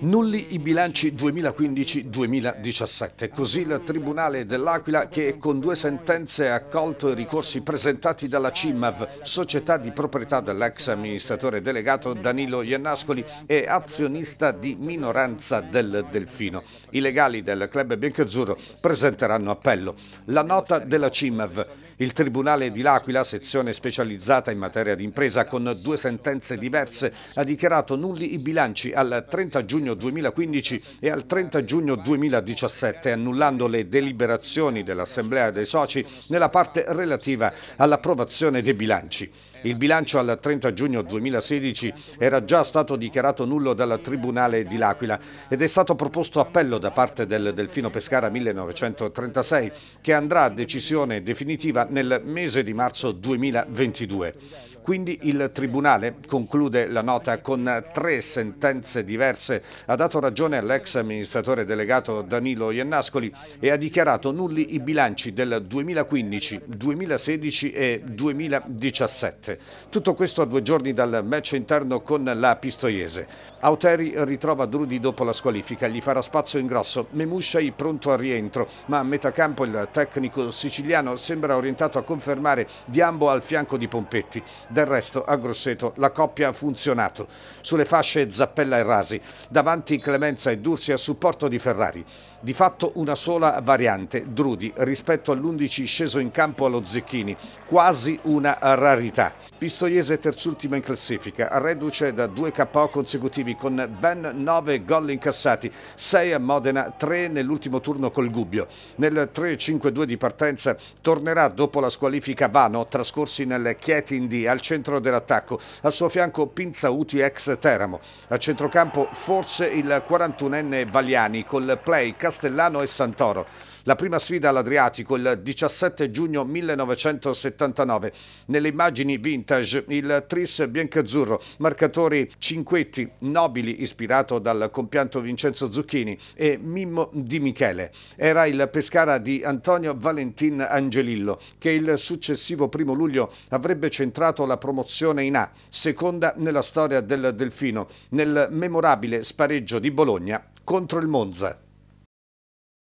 Nulli i bilanci 2015-2017, così il Tribunale dell'Aquila che con due sentenze ha accolto i ricorsi presentati dalla CIMAV, società di proprietà dell'ex amministratore delegato Danilo Iannascoli e azionista di minoranza del Delfino. I legali del club biancazzurro presenteranno appello. La nota della CIMAV il Tribunale di L'Aquila, sezione specializzata in materia di impresa con due sentenze diverse, ha dichiarato nulli i bilanci al 30 giugno 2015 e al 30 giugno 2017, annullando le deliberazioni dell'Assemblea dei soci nella parte relativa all'approvazione dei bilanci. Il bilancio al 30 giugno 2016 era già stato dichiarato nullo dal Tribunale di L'Aquila ed è stato proposto appello da parte del Delfino Pescara 1936 che andrà a decisione definitiva nel mese di marzo 2022. Quindi il Tribunale, conclude la nota con tre sentenze diverse, ha dato ragione all'ex amministratore delegato Danilo Iannascoli e ha dichiarato nulli i bilanci del 2015, 2016 e 2017. Tutto questo a due giorni dal match interno con la Pistoiese. Auteri ritrova Drudi dopo la squalifica, gli farà spazio in grosso, Memusciai pronto al rientro, ma a metà campo il tecnico siciliano sembra orientato a confermare Diambo al fianco di Pompetti. Del resto a Grosseto la coppia ha funzionato. Sulle fasce Zappella e Rasi, davanti Clemenza e Dursi a supporto di Ferrari. Di fatto una sola variante, Drudi, rispetto all'11 sceso in campo allo Zecchini, quasi una rarità. Pistoiese terzultima in classifica, reduce da due KO consecutivi con ben 9 gol incassati, 6 a Modena, 3 nell'ultimo turno col Gubbio. Nel 3-5-2 di partenza tornerà dopo la squalifica Vano trascorsi nel Chieti in D al centro dell'attacco. Al suo fianco Pinzauti ex Teramo. A centrocampo forse il 41enne Valiani col play Castellano e Santoro la prima sfida all'Adriatico il 17 giugno 1979. Nelle immagini vintage il tris biancazzurro, marcatori cinquetti nobili ispirato dal compianto Vincenzo Zucchini e Mimmo Di Michele. Era il Pescara di Antonio Valentin Angelillo che il successivo primo luglio avrebbe centrato la promozione in A, seconda nella storia del Delfino, nel memorabile spareggio di Bologna contro il Monza.